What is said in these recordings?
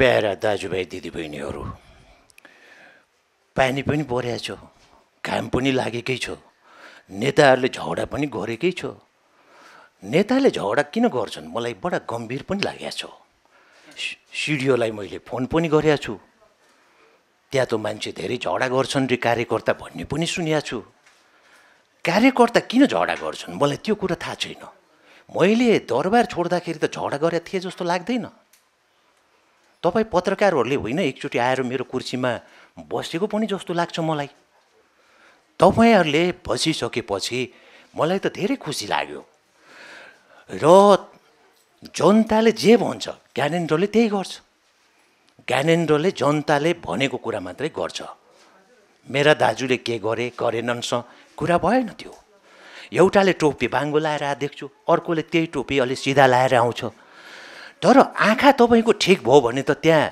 para दाजुभाइ दिदीबहिनीहरू पानी पनि परेको छ घाम पनि लागेकै छ नेताहरूले झगडा पनि गरेकै छ नेताले झगडा किन गर्छन् मलाई बडा गम्भीर पनि लागेको छ सिडिओलाई मैले फोन पनि गरेको छु त्यहाँ त मान्छे धेरै झगडा गर्छन् रे कार्यकर्ता भन्ने पनि सुनेको छु कार्यकर्ता किन झगडा गर्छन् मलाई त्यो कुरा थाहा छैन मैले दरबार छोड्दाखेरि त झगडा गरेको थिएँ जस्तो लाग्दैन तपाईँ पत्रकारहरूले होइन एकचोटि आएर मेरो कुर्सीमा बसेको पनि जस्तो लाग्छ मलाई तपाईँहरूले बसिसकेपछि मलाई त धेरै खुसी लाग्यो र जनताले जे भन्छ ज्ञानेन्द्रले त्यही गर्छ ज्ञानेन्द्रले जनताले भनेको कुरा मात्रै गर्छ मेरा दाजुले के गरे स कुरा भएन त्यो एउटाले टोपी बाङ्गो लाएर आएको देख्छु अर्कोले त्यही टोपी अलि सिधा लाएर आउँछ तर आँखा तपाईँको ठिक भयो भने त त्यहाँ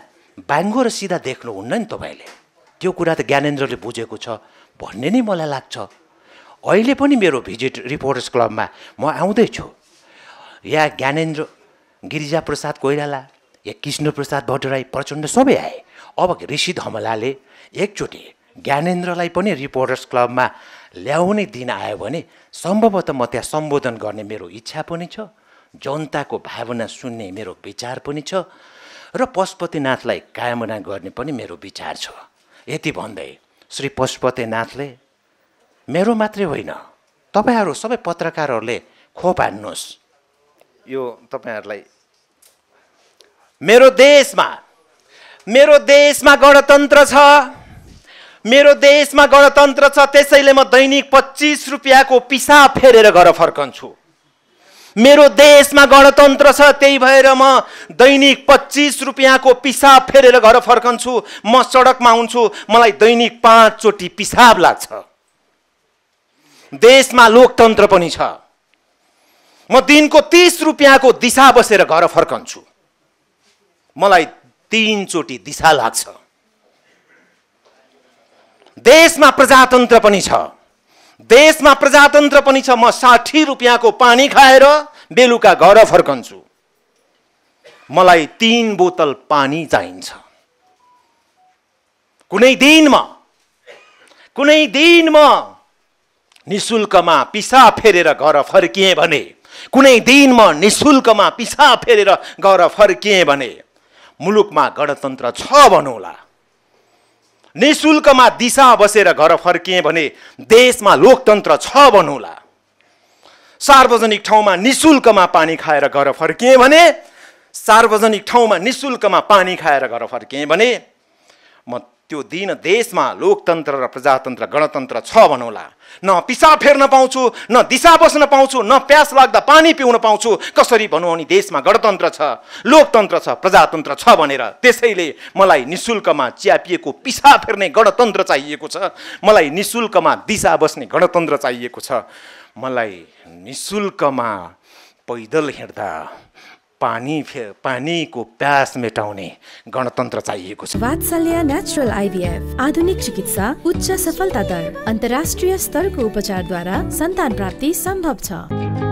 बाङ्गो र सिधा देख्नुहुन्न नि तपाईँले त्यो कुरा त ज्ञानेन्द्रले बुझेको छ भन्ने नै मलाई लाग्छ अहिले पनि मेरो भिजिट रिपोर्टर्स क्लबमा म आउँदैछु या ज्ञानेन्द्र गिरिजाप्रसाद कोइराला या कृष्णप्रसाद भट्टराई प्रचण्ड सबै आए अब ऋषि धमलाले एकचोटि ज्ञानेन्द्रलाई पनि रिपोर्टर्स क्लबमा ल्याउने दिन आयो भने सम्भवतः म त्यहाँ सम्बोधन गर्ने मेरो इच्छा पनि छ जनताको भावना सुन्ने मेरो विचार पनि छ र पशुपतिनाथलाई कामना गर्ने पनि मेरो विचार छ यति भन्दै श्री पशुपतिनाथले मेरो मात्रै होइन तपाईँहरू सबै पत्रकारहरूले खोप हान्नुहोस् यो तपाईँहरूलाई मेरो देशमा मेरो देशमा गणतन्त्र छ मेरो देशमा गणतन्त्र छ त्यसैले म दैनिक पच्चिस रुपियाँको पिसाब फेरेर घर फर्कन्छु मेरो देशमा गणतन्त्र छ त्यही भएर म दैनिक पच्चिस रुपियाँको पिसाब फेरेर घर फर्कन्छु म सडकमा हुन्छु मलाई दैनिक पाँचचोटि पिसाब लाग्छ देशमा लोकतन्त्र पनि छ म दिनको तिस रुपियाँको दिशा बसेर घर फर्कन्छु मलाई तिनचोटि दिशा लाग्छ देशमा प्रजातन्त्र पनि छ देशमा प्रजातन्त्र पनि छ म साठी रुपियाँको पानी खाएर बेलुका घर फर्कन्छु मलाई तिन बोतल पानी चाहिन्छ कुनै दिनमा कुनै दिनमा निशुल्कमा पिसा फेरेर घर फर्किएँ भने कुनै दिनमा निशुल्कमा पिसा फेरेर घर फर्किएँ भने मुलुकमा गणतन्त्र छ भनौँला निशुल्कमा दिशा बसेर घर फर्किएँ भने देशमा लोकतन्त्र छ भनौँला सार्वजनिक ठाउँमा निशुल्कमा पानी खाएर घर फर्किएँ भने सार्वजनिक ठाउँमा निशुल्कमा पानी खाएर घर फर्किएँ भने म त्यो दिन देशमा लोकतन्त्र र प्रजातन्त्र गणतन्त्र छ भनौँला न पिसा फेर्न पाउँछु न दिशा बस्न पाउँछु न प्यास लाग्दा पानी पिउन पाउँछु कसरी भनौँ अनि देशमा गणतन्त्र छ लोकतन्त्र छ प्रजातन्त्र छ भनेर त्यसैले मलाई निशुल्कमा च्यापिएको पिसा फेर्ने गणतन्त्र चाहिएको छ मलाई निशुल्कमा दिशा बस्ने गणतन्त्र चाहिएको छ मलाई निशुल्कमा पैदल हिँड्दा पानी फे पानीको प्यास मेटाउने गणतन्त्र चाहिएको छ वात्सल्य नेचुरल आइभीएफ आधुनिक चिकित्सा उच्च सफलता दर अन्तर्राष्ट्रिय स्तरको उपचारद्वारा सन्तान प्राप्ति सम्भव छ